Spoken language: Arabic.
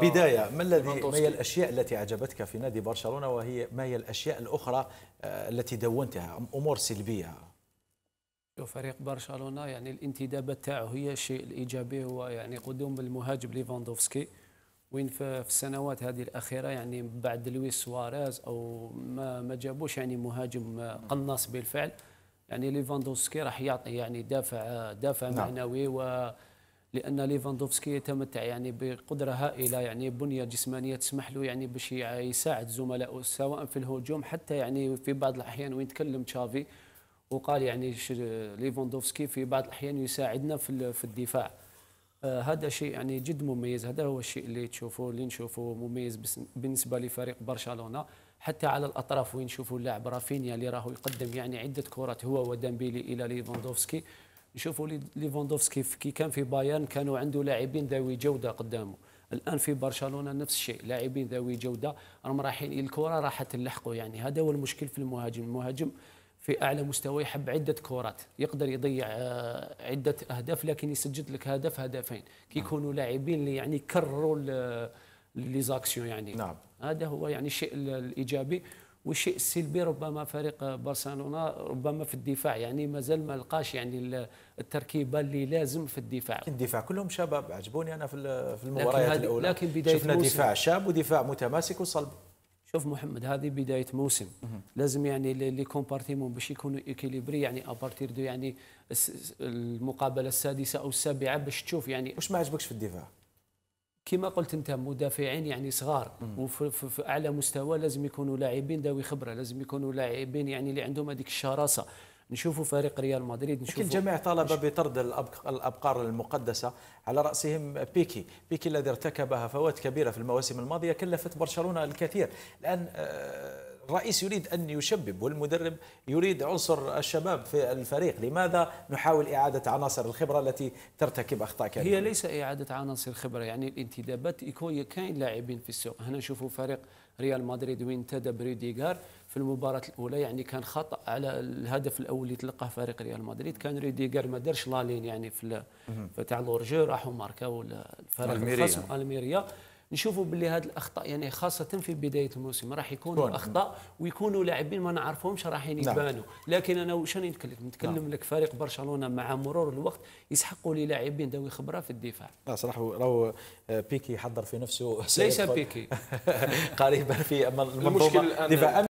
بداية إيه، ما الذي ما هي الأشياء التي عجبتك في نادي برشلونة وهي ما هي الأشياء الأخرى آه، التي دونتها أمور سلبية فريق برشلونة يعني الانتدابات تاعو هي الشيء الإيجابي هو يعني قدوم المهاجم ليفاندوفسكي وين في السنوات هذه الأخيرة يعني بعد لويس سواريز أو ما ما جابوش يعني مهاجم آه، نعم. قناص بالفعل يعني ليفاندوفسكي راح يعطي يعني دافع آه، دافع نعم. معنوي نعم. و لان ليفاندوفسكي يتمتع يعني بقدره هائله يعني بنيه جسمانيه تسمح له يعني باش يساعد زملائه سواء في الهجوم حتى يعني في بعض الاحيان وين تكلم تشافي وقال يعني ليفاندوفسكي في بعض الاحيان يساعدنا في في الدفاع آه هذا شيء يعني جد مميز هذا هو الشيء اللي تشوفوه اللي نشوفوه مميز بالنسبه لفريق برشلونه حتى على الاطراف وين نشوفوا اللاعب رافينيا اللي راهو يقدم يعني عده كرات هو ودامبيلي الى ليفاندوفسكي نشوفوا ليفاندوفسكي كي كان في بايرن كانوا عنده لاعبين ذوي جوده قدامه الان في برشلونه نفس الشيء لاعبين ذوي جوده راهم رايحين الكره راحت تلحقوا يعني هذا هو المشكل في المهاجم المهاجم في اعلى مستوى يحب عده كرات يقدر يضيع آه، عده اهداف لكن يسجل لك هدف هدفين كيكونوا نعم. لاعبين اللي يعني كرروا لي زاكسيون يعني نعم هذا هو يعني الشيء الايجابي والشيء السلبي ربما فريق برشلونه ربما في الدفاع يعني مازال ما لقاش يعني التركيبه اللي لازم في الدفاع الدفاع كلهم شباب عجبوني انا في المباريات الاولى لكن بدايه شفنا موسم. دفاع شاب ودفاع متماسك وصلب شوف محمد هذه بدايه موسم لازم يعني لي كومبارتيمون باش يكونوا ايكيليبري يعني ابارتير دو يعني المقابله السادسه او السابعه باش تشوف يعني واش ما عجبكش في الدفاع كما قلت انت مدافعين يعني صغار وفي اعلى مستوى لازم يكونوا لاعبين ذوي خبره لازم يكونوا لاعبين يعني اللي عندهم هذيك الشراسه نشوفوا فريق ريال مدريد نشوفوا الجميع طالب بطرد الابقار المقدسه على راسهم بيكي، بيكي الذي ارتكبها فوات كبيره في المواسم الماضيه كلفت برشلونه الكثير، الان آه، الرئيس يريد ان يشبب والمدرب يريد عنصر الشباب في الفريق، لماذا نحاول اعاده عناصر الخبره التي ترتكب اخطاء كبيره؟ هي ليس اعاده عناصر الخبره يعني الانتدابات يكون كاين لاعبين في السوق، هنا نشوفوا فريق ريال مدريد وين انتدب ريديغار في المباراة الأولى يعني كان خطأ على الهدف الأول اللي تلقاه فريق ريال مدريد كان ريديغر ما دارش لالين يعني في تاع لورجي راحوا ماركاو الفريق الخصم الميريا نشوفوا باللي هذه الاخطاء يعني خاصه في بدايه الموسم راح يكونوا اخطاء ويكونوا لاعبين ما نعرفهمش راحين يعني نعم. يبانوا لكن انا وش راني نتكلم نتكلم لك فريق برشلونه مع مرور الوقت يسحقوا لي لاعبين ذوي خبره في الدفاع لا صراحه راهو آه، بيكي حضر في نفسه ليس بيكي قريبا في المنظومه المشكل